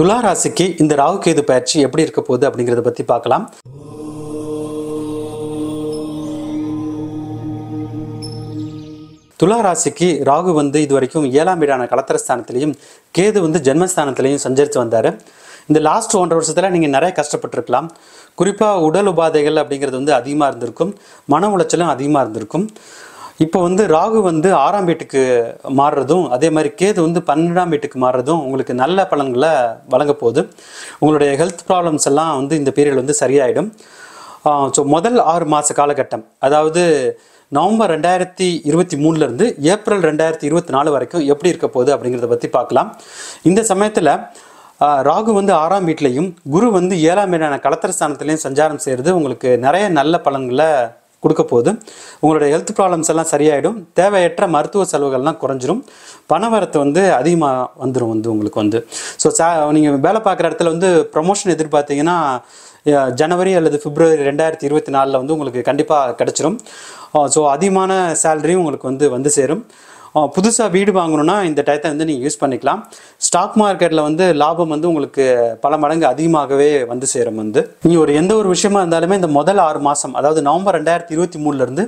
துலா ராசிக்கு இந்த ராகு கேது பயிற்சி எப்படி இருக்க போகுது அப்படிங்கிறத பற்றி பார்க்கலாம் துலா ராசிக்கு ராகு வந்து இது வரைக்கும் ஏழாம் வீடான கலத்திரஸ்தானத்திலையும் கேது வந்து ஜென்மஸ்தானத்திலையும் சஞ்சரித்து வந்தார் இந்த லாஸ்ட் ஒன்றரை வருஷத்தில் நீங்கள் நிறைய கஷ்டப்பட்டிருக்கலாம் குறிப்பாக உடல் உபாதைகள் அப்படிங்கிறது வந்து அதிகமாக இருந்திருக்கும் மன உளைச்சலும் அதிகமாக இருந்திருக்கும் இப்போ வந்து ராகு வந்து ஆறாம் வீட்டுக்கு மாறுறதும் அதே மாதிரி கேது வந்து பன்னெண்டாம் வீட்டுக்கு மாறுறதும் உங்களுக்கு நல்ல பலன்களை வழங்க போகுது உங்களுடைய ஹெல்த் ப்ராப்ளம்ஸ் எல்லாம் வந்து இந்த பீரியட் வந்து சரியாயிடும் ஸோ முதல் ஆறு மாத காலகட்டம் அதாவது நவம்பர் ரெண்டாயிரத்தி இருபத்தி மூணுலேருந்து ஏப்ரல் ரெண்டாயிரத்தி இருபத்தி நாலு வரைக்கும் எப்படி இருக்க போகுது அப்படிங்கிறத பற்றி பார்க்கலாம் இந்த சமயத்தில் ராகு வந்து ஆறாம் வீட்லேயும் குரு வந்து ஏழாம் வீடான கலத்திர ஸ்தானத்துலேயும் சஞ்சாரம் செய்கிறது உங்களுக்கு நிறைய நல்ல பலன்களை கொடுக்க போது உங்களுடைய ஹெல்த் ப்ராப்ளம்ஸ் எல்லாம் சரியாயிடும் தேவையற்ற மருத்துவ செலவுகள்லாம் குறைஞ்சிரும் பணவரத்து வந்து அதிகமாக வந்துடும் வந்து உங்களுக்கு வந்து ஸோ சா நீங்கள் வேலை பார்க்குற இடத்துல வந்து ப்ரொமோஷன் எதிர்பார்த்தீங்கன்னா ஜனவரி அல்லது பிப்ரவரி ரெண்டாயிரத்தி இருபத்தி நாலில் வந்து உங்களுக்கு கண்டிப்பாக கிடச்சிரும் ஸோ அதிகமான சேலரியும் உங்களுக்கு வந்து வந்து சேரும் புதுசாக வீடு வாங்கணும்னா இந்த டயத்தை வந்து நீங்கள் யூஸ் பண்ணிக்கலாம் ஸ்டாக் மார்க்கெட்டில் வந்து லாபம் வந்து உங்களுக்கு பல மடங்கு அதிகமாகவே வந்து சேரும் வந்து நீங்கள் ஒரு எந்த ஒரு விஷயமா இருந்தாலுமே இந்த முதல் ஆறு மாதம் அதாவது நவம்பர் ரெண்டாயிரத்தி இருபத்தி மூணுலேருந்து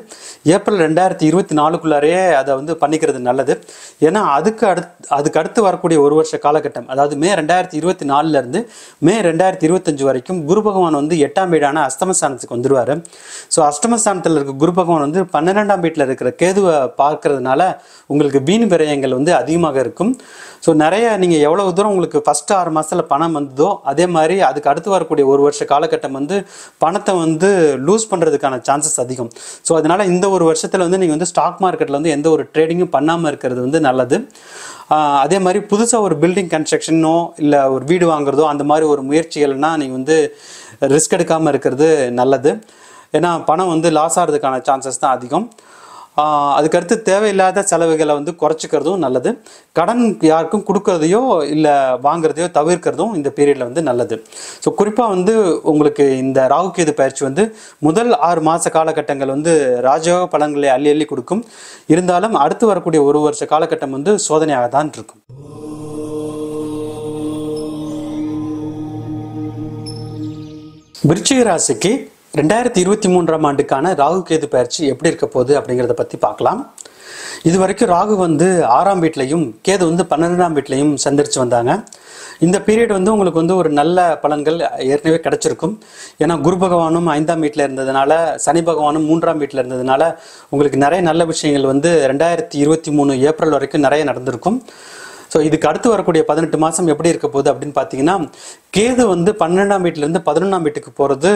ஏப்ரல் ரெண்டாயிரத்தி இருபத்தி நாலுக்குள்ளாரையே அதை வந்து பண்ணிக்கிறது நல்லது ஏன்னா அதுக்கு அடுத்து அதுக்கு அடுத்து வரக்கூடிய ஒரு வருஷ காலகட்டம் அதாவது மே ரெண்டாயிரத்தி இருபத்தி நாலுலேருந்து மே ரெண்டாயிரத்தி இருபத்தஞ்சு வரைக்கும் குரு பகவான் வந்து எட்டாம் வீடான அஸ்தமஸ்தானத்துக்கு வந்துடுவார் ஸோ அஷ்டமஸ்தானத்தில் இருக்க குரு பகவான் வந்து பன்னிரெண்டாம் வீட்டில் இருக்கிற கேதுவை பார்க்கறதுனால உங்கள் உங்களுக்கு வீண் விரயங்கள் வந்து அதிகமாக இருக்கும் ஸோ நிறைய நீங்கள் எவ்வளோ தூரம் உங்களுக்கு ஃபஸ்ட்டு ஆறு மாதத்தில் பணம் வந்ததோ அதே மாதிரி அதுக்கு அடுத்து வரக்கூடிய ஒரு வருஷ காலகட்டம் வந்து பணத்தை வந்து லூஸ் பண்ணுறதுக்கான சான்சஸ் அதிகம் ஸோ அதனால் இந்த ஒரு வருஷத்தில் வந்து நீங்கள் வந்து ஸ்டாக் மார்க்கெட்டில் வந்து எந்த ஒரு ட்ரேடிங்கும் பண்ணாமல் இருக்கிறது வந்து நல்லது அதே மாதிரி புதுசாக ஒரு பில்டிங் கன்ஸ்ட்ரக்ஷனோ இல்லை ஒரு வீடு வாங்குறதோ அந்த மாதிரி ஒரு முயற்சிகள்னால் நீங்கள் வந்து ரிஸ்க் எடுக்காமல் இருக்கிறது நல்லது ஏன்னா பணம் வந்து லாஸ் ஆகிறதுக்கான சான்சஸ் தான் அதிகம் அதுக்கடுத்து தேவையில்லாத செலவுகளை வந்து குறைச்சிக்கிறதும் நல்லது கடன் யாருக்கும் கொடுக்கறதையோ இல்லை வாங்குறதையோ தவிர்க்கிறதும் இந்த பீரியடில் வந்து நல்லது ஸோ குறிப்பாக வந்து உங்களுக்கு இந்த ராகுகேது பயிற்சி வந்து முதல் ஆறு மாத காலகட்டங்கள் வந்து ராஜயோக பலன்களை அள்ளி அள்ளி கொடுக்கும் இருந்தாலும் அடுத்து வரக்கூடிய ஒரு வருஷ காலகட்டம் வந்து சோதனையாக தான் இருக்கும் விருச்சிக ராசிக்கு ரெண்டாயிரத்தி இருபத்தி மூன்றாம் ஆண்டுக்கான ராகு கேது பயிற்சி எப்படி இருக்க போகுது அப்படிங்கிறத பற்றி பார்க்கலாம் இது வரைக்கும் ராகு வந்து ஆறாம் வீட்லையும் கேது வந்து பன்னெண்டாம் வீட்லையும் சந்திரிச்சு வந்தாங்க இந்த பீரியட் வந்து உங்களுக்கு வந்து ஒரு நல்ல பலன்கள் ஏற்கனவே கிடைச்சிருக்கும் ஏன்னா குரு பகவானும் ஐந்தாம் வீட்டில் இருந்ததுனால சனி பகவானும் மூன்றாம் வீட்டில் இருந்ததுனால உங்களுக்கு நிறைய நல்ல விஷயங்கள் வந்து ரெண்டாயிரத்தி இருபத்தி மூணு ஏப்ரல் வரைக்கும் நிறைய நடந்திருக்கும் ஸோ இதுக்கு அடுத்து வரக்கூடிய பதினெட்டு மாதம் எப்படி இருக்க போகுது அப்படின்னு பார்த்தீங்கன்னா கேது வந்து பன்னெண்டாம் வீட்டிலேருந்து பதினொன்றாம் வீட்டுக்கு போகிறது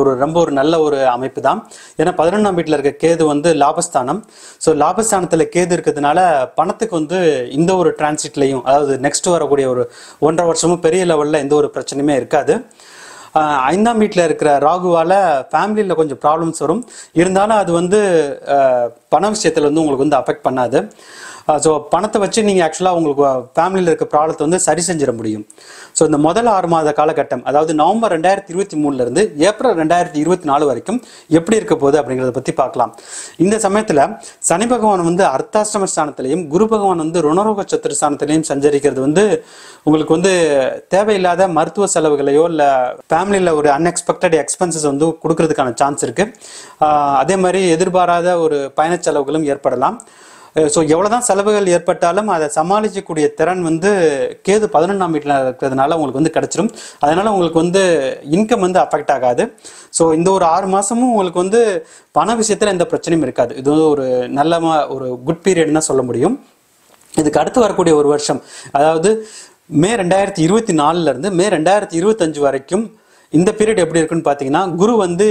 ஒரு ரொம்ப ஒரு நல்ல ஒரு அமைப்பு தான் ஏன்னா பதினொன்றாம் வீட்டில் இருக்க கேது வந்து லாபஸ்தானம் ஸோ லாபஸ்தானத்தில் கேது இருக்கிறதுனால பணத்துக்கு வந்து இந்த ஒரு டிரான்சிட்லையும் அதாவது நெக்ஸ்ட் வரக்கூடிய ஒரு ஒன்றரை வருஷமும் பெரிய லெவலில் எந்த ஒரு பிரச்சனையுமே இருக்காது ஐந்தாம் வீட்டில் இருக்கிற ராகுவால் ஃபேமிலியில் கொஞ்சம் ப்ராப்ளம்ஸ் வரும் இருந்தாலும் அது வந்து பண விஷயத்தில் வந்து உங்களுக்கு வந்து அஃபெக்ட் பண்ணாது ஸோ பணத்தை வச்சு நீங்கள் ஆக்சுவலாக உங்களுக்கு ஃபேமிலியில் இருக்க ப்ராப்ளத்தை வந்து சரி செஞ்சிட முடியும் ஸோ இந்த முதல் ஆறு மாத காலகட்டம் அதாவது நவம்பர் ரெண்டாயிரத்தி இருபத்தி மூணுலேருந்து ஏப்ரல் ரெண்டாயிரத்தி இருபத்தி நாலு வரைக்கும் எப்படி இருக்க போகுது அப்படிங்கிறத பற்றி பார்க்கலாம் இந்த சமயத்தில் சனி பகவான் வந்து அர்த்தாஷ்டம ஸ்தானத்திலையும் குரு பகவான் வந்து ருணரோக சத்துரு ஸ்தானத்திலையும் சஞ்சரிக்கிறது வந்து உங்களுக்கு வந்து தேவையில்லாத மருத்துவ செலவுகளையோ இல்லை ஃபேமிலியில் ஒரு அன்எக்ஸ்பெக்டட் எக்ஸ்பென்சஸ் வந்து கொடுக்கறதுக்கான சான்ஸ் இருக்குது அதே மாதிரி எதிர்பாராத ஒரு பயணச் செலவுகளும் ஏற்படலாம் ஸோ எவ்வளோதான் செலவுகள் ஏற்பட்டாலும் அதை சமாளிக்கக்கூடிய திறன் வந்து கேது பதினொன்றாம் வீட்டில் இருக்கிறதுனால உங்களுக்கு வந்து கிடச்சிரும் அதனால் உங்களுக்கு வந்து இன்கம் வந்து அஃபெக்ட் ஆகாது ஸோ இந்த ஒரு ஆறு மாதமும் உங்களுக்கு வந்து பண விஷயத்தில் எந்த பிரச்சனையும் இருக்காது இது வந்து ஒரு நல்ல ஒரு குட் பீரியட்னு தான் சொல்ல முடியும் இதுக்கு அடுத்து வரக்கூடிய ஒரு வருஷம் அதாவது மே ரெண்டாயிரத்தி இருபத்தி நாலுலேருந்து மே ரெண்டாயிரத்தி இருபத்தஞ்சு வரைக்கும் இந்த பீரியட் எப்படி இருக்குன்னு பார்த்தீங்கன்னா குரு வந்து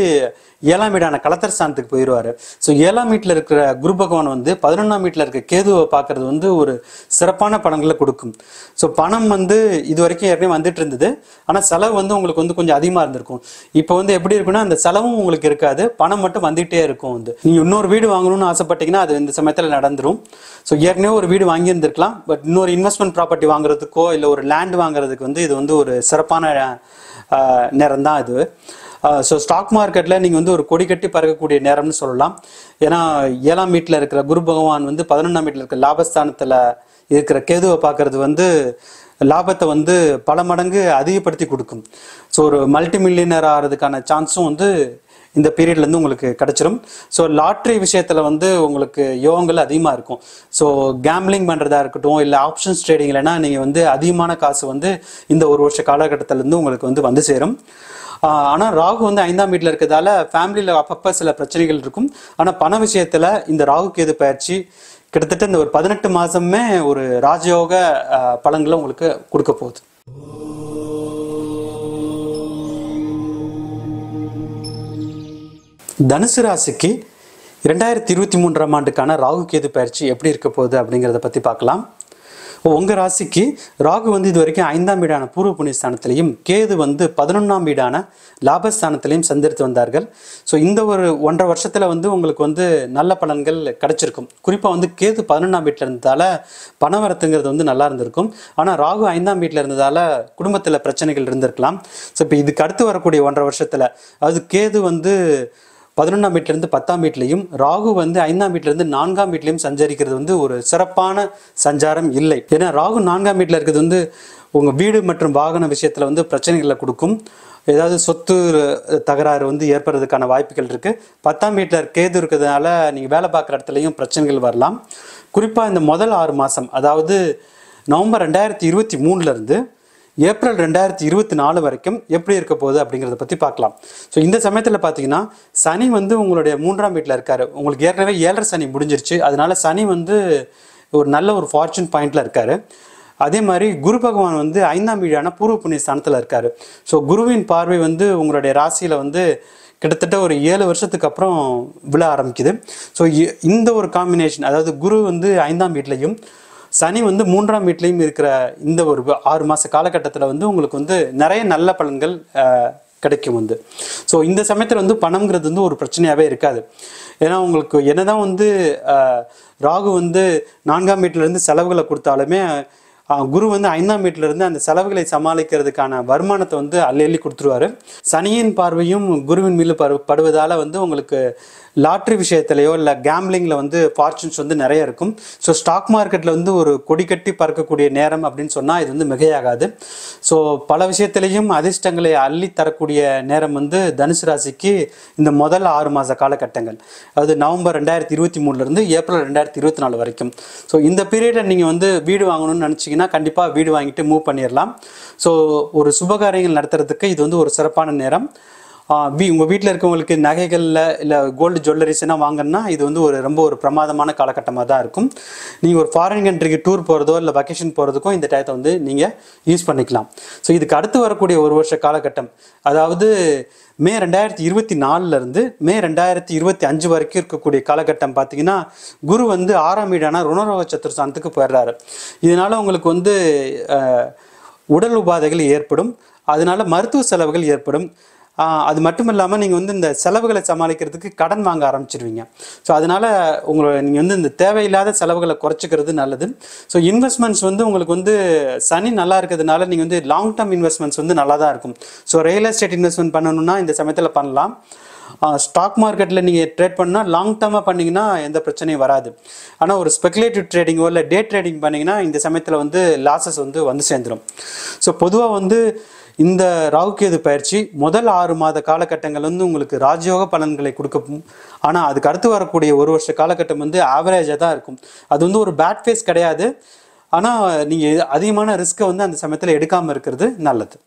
ஏழாம் வீடான கலத்தர் ஸ்தானத்துக்கு போயிடுவார் ஸோ ஏழாம் வீட்டில் இருக்கிற குரு பகவான் வந்து பதினொன்றாம் வீட்டில் இருக்க கேதுவை பார்க்கறது வந்து ஒரு சிறப்பான பணங்களை கொடுக்கும் ஸோ பணம் வந்து இது வரைக்கும் ஏற்கனவே வந்துட்டு இருந்தது ஆனால் செலவு வந்து உங்களுக்கு வந்து கொஞ்சம் அதிகமாக இருந்திருக்கும் இப்போ வந்து எப்படி இருக்குன்னா அந்த செலவும் உங்களுக்கு இருக்காது பணம் மட்டும் வந்துகிட்டே இருக்கும் வந்து நீங்கள் இன்னொரு வீடு வாங்கணும்னு ஆசைப்பட்டீங்கன்னா அது இந்த சமயத்தில் நடந்துடும் ஸோ ஏற்கனவே ஒரு வீடு வாங்கியிருந்திருக்கலாம் பட் இன்னொரு இன்வெஸ்ட்மெண்ட் ப்ராப்பர்ட்டி வாங்குறதுக்கோ இல்லை ஒரு லேண்ட் வாங்குறதுக்கு வந்து இது வந்து ஒரு சிறப்பான நேரம் தான் இது ஸோ ஸ்டாக் மார்க்கெட்டில் நீங்கள் வந்து ஒரு கொடி கட்டி பறக்கக்கூடிய நேரம்னு சொல்லலாம் ஏன்னா ஏழாம் வீட்டில் இருக்கிற குரு பகவான் வந்து பதினொன்றாம் வீட்டில் இருக்கிற லாபஸ்தானத்தில் இருக்கிற கேதுவை பார்க்கறது வந்து லாபத்தை வந்து பல மடங்கு அதிகப்படுத்தி கொடுக்கும் ஸோ ஒரு மல்டி மில்லியனர் ஆகிறதுக்கான சான்ஸும் வந்து இந்த பீரியட்லேருந்து உங்களுக்கு கிடச்சிரும் ஸோ லாட்ரி விஷயத்தில் வந்து உங்களுக்கு யோகங்கள் அதிகமாக இருக்கும் ஸோ கேம்லிங் பண்ணுறதா இருக்கட்டும் இல்லை ஆப்ஷன்ஸ் ட்ரேடிங் இல்லைனா நீங்கள் வந்து அதிகமான காசு வந்து இந்த ஒரு வருஷ காலகட்டத்திலேருந்து உங்களுக்கு வந்து வந்து சேரும் ஆனால் ராகு வந்து ஐந்தாம் வீட்டில் இருக்கிறதால ஃபேமிலியில் அப்பப்போ சில பிரச்சனைகள் இருக்கும் ஆனால் பண விஷயத்தில் இந்த ராகு கேது பயிற்சி கிட்டத்தட்ட இந்த ஒரு பதினெட்டு மாதமே ஒரு ராஜயோக பலன்களை உங்களுக்கு கொடுக்க போகுது தனுசு ராசிக்கு ரெண்டாயிரத்தி இருபத்தி மூன்றாம் ஆண்டுக்கான ராகு கேது பயிற்சி எப்படி இருக்க போகுது அப்படிங்கிறத பற்றி பார்க்கலாம் உங்கள் ராசிக்கு ராகு வந்து இது வரைக்கும் ஐந்தாம் வீடான பூர்வ புண்ணிய கேது வந்து பதினொன்றாம் வீடான லாபஸ்தானத்திலையும் சந்தித்து வந்தார்கள் ஸோ இந்த ஒரு ஒன்றரை வருஷத்தில் வந்து உங்களுக்கு வந்து நல்ல பலன்கள் கிடச்சிருக்கும் குறிப்பாக வந்து கேது பதினொன்றாம் வீட்டில் இருந்ததால் பணவரத்துங்கிறது வந்து நல்லா இருந்திருக்கும் ஆனால் ராகு ஐந்தாம் வீட்டில் இருந்ததால் குடும்பத்தில் பிரச்சனைகள் இருந்திருக்கலாம் ஸோ இப்போ இதுக்கு அடுத்து வரக்கூடிய ஒன்றரை வருஷத்தில் அது கேது வந்து பதினொன்றாம் வீட்டிலேருந்து பத்தாம் வீட்லேயும் ராகு வந்து ஐந்தாம் வீட்டிலேருந்து நான்காம் வீட்லேயும் சஞ்சரிக்கிறது வந்து ஒரு சிறப்பான சஞ்சாரம் இல்லை ஏன்னா ராகு நான்காம் வீட்டில் இருக்கிறது வந்து உங்கள் வீடு மற்றும் வாகன விஷயத்தில் வந்து பிரச்சனைகளை கொடுக்கும் ஏதாவது சொத்து தகராறு வந்து ஏற்படுறதுக்கான வாய்ப்புகள் இருக்குது பத்தாம் வீட்டில் கேது இருக்கிறதுனால நீங்கள் வேலை பார்க்குற இடத்துலையும் பிரச்சனைகள் வரலாம் குறிப்பாக இந்த முதல் ஆறு மாதம் அதாவது நவம்பர் ரெண்டாயிரத்தி இருபத்தி மூணுலேருந்து ஏப்ரல் ரெண்டாயிரத்தி இருபத்தி நாலு வரைக்கும் எப்படி இருக்க போகுது அப்படிங்கிறத பற்றி பார்க்கலாம் ஸோ இந்த சமயத்தில் பார்த்தீங்கன்னா சனி வந்து உங்களுடைய மூன்றாம் வீட்டில் இருக்கார் உங்களுக்கு ஏற்கனவே ஏழரை சனி முடிஞ்சிருச்சு அதனால சனி வந்து ஒரு நல்ல ஒரு ஃபார்ச்சூன் பாயிண்டில் இருக்கார் அதே மாதிரி குரு பகவான் வந்து ஐந்தாம் வீடான பூர்வ புண்ணிய ஸ்தானத்தில் இருக்கார் ஸோ குருவின் பார்வை வந்து உங்களுடைய ராசியில் வந்து கிட்டத்தட்ட ஒரு ஏழு வருஷத்துக்கு அப்புறம் விழ ஆரம்பிக்குது ஸோ இந்த ஒரு காம்பினேஷன் அதாவது குரு வந்து ஐந்தாம் வீட்லேயும் சனி வந்து மூன்றாம் வீட்லேயும் இருக்கிற இந்த ஒரு ஆறு மாத காலகட்டத்தில் வந்து உங்களுக்கு வந்து நிறைய நல்ல பலன்கள் கிடைக்கும் வந்து ஸோ இந்த சமயத்தில் வந்து பணம்ங்கிறது வந்து ஒரு பிரச்சனையாகவே இருக்காது ஏன்னா உங்களுக்கு என்னதான் வந்து ராகு வந்து நான்காம் வீட்டிலேருந்து செலவுகளை கொடுத்தாலுமே குரு வந்து ஐந்தாம் வீட்டிலிருந்து அந்த செலவுகளை சமாளிக்கிறதுக்கான வருமானத்தை வந்து அள்ளி கொடுத்துருவாரு சனியின் பார்வையும் குருவின் மீது படுவதால் வந்து உங்களுக்கு லாட்ரி விஷயத்துலையோ இல்லை கேம்லிங்கில் வந்து ஃபார்ச்சூன்ஸ் வந்து நிறைய இருக்கும் ஸோ ஸ்டாக் மார்க்கெட்டில் வந்து ஒரு கொடி கட்டி பறக்கக்கூடிய நேரம் அப்படின்னு சொன்னால் இது வந்து மிகையாகாது ஸோ பல விஷயத்திலையும் அதிர்ஷ்டங்களை அள்ளி தரக்கூடிய நேரம் வந்து தனுசு ராசிக்கு இந்த முதல் ஆறு மாத காலகட்டங்கள் அதாவது நவம்பர் ரெண்டாயிரத்தி இருபத்தி மூணுலேருந்து ஏப்ரல் ரெண்டாயிரத்தி இருபத்தி நாலு வரைக்கும் ஸோ இந்த பீரியடில் நீங்கள் வந்து வீடு வாங்கணும்னு நினச்சிங்க வச்சிங்கன்னா கண்டிப்பாக வீடு வாங்கிட்டு மூவ் பண்ணிடலாம் ஸோ ஒரு சுபகாரியங்கள் நடத்துறதுக்கு இது வந்து ஒரு சிறப்பான நேரம் வீ உங்கள் வீட்டில் இருக்கவங்களுக்கு நகைகளில் இல்லை கோல்டு எல்லாம் வாங்கினா இது வந்து ஒரு ரொம்ப ஒரு பிரமாதமான காலகட்டமாக தான் இருக்கும் நீங்கள் ஒரு ஃபாரின் கண்ட்ரிக்கு டூர் போகிறதோ இல்லை வெக்கேஷன் போகிறதுக்கும் இந்த டயத்தை வந்து நீங்கள் யூஸ் பண்ணிக்கலாம் ஸோ இதுக்கு அடுத்து வரக்கூடிய ஒரு வருஷ காலகட்டம் அதாவது மே ரெண்டாயிரத்தி இருபத்தி நாலுலேருந்து மே ரெண்டாயிரத்தி இருபத்தி அஞ்சு வரைக்கும் இருக்கக்கூடிய காலகட்டம் பார்த்தீங்கன்னா குரு வந்து ஆறாம் வீடான ருணரோக சத்துர்சாந்தத்துக்கு போயிடுறாரு இதனால் உங்களுக்கு வந்து உடல் உபாதைகள் ஏற்படும் அதனால் மருத்துவ செலவுகள் ஏற்படும் அது மட்டும் இல்லாமல் நீங்கள் வந்து இந்த செலவுகளை சமாளிக்கிறதுக்கு கடன் வாங்க ஆரம்பிச்சிருவீங்க ஸோ அதனால் உங்களை நீங்கள் வந்து இந்த தேவையில்லாத செலவுகளை குறைச்சிக்கிறது நல்லது ஸோ இன்வெஸ்ட்மெண்ட்ஸ் வந்து உங்களுக்கு வந்து சனி நல்லா இருக்கிறதுனால நீங்கள் வந்து லாங் டேர்ம் இன்வெஸ்ட்மெண்ட்ஸ் வந்து நல்லா தான் இருக்கும் ஸோ ரியல் எஸ்டேட் இன்வெஸ்ட்மெண்ட் பண்ணணும்னா இந்த சமயத்தில் பண்ணலாம் ஸ்டாக் மார்க்கெட்டில் நீங்கள் ட்ரேட் பண்ணால் லாங் டேர்மாக பண்ணிங்கன்னா எந்த பிரச்சனையும் வராது ஆனால் ஒரு ஸ்பெகுலேட்டிவ் ட்ரேடிங்கோ இல்லை டே ட்ரேடிங் பண்ணிங்கன்னா இந்த சமயத்தில் வந்து லாஸஸ் வந்து வந்து சேர்ந்துடும் ஸோ பொதுவாக வந்து இந்த ராகுகேது பயிற்சி முதல் ஆறு மாத காலகட்டங்கள் வந்து உங்களுக்கு ராஜயோக பலன்களை கொடுக்கப்போம் ஆனால் அதுக்கு அடுத்து வரக்கூடிய ஒரு வருஷ காலகட்டம் வந்து ஆவரேஜாக தான் இருக்கும் அது வந்து ஒரு பேட் ஃபேஸ் கிடையாது ஆனால் நீங்கள் அதிகமான ரிஸ்க்கை வந்து அந்த சமயத்தில் எடுக்காமல் இருக்கிறது நல்லது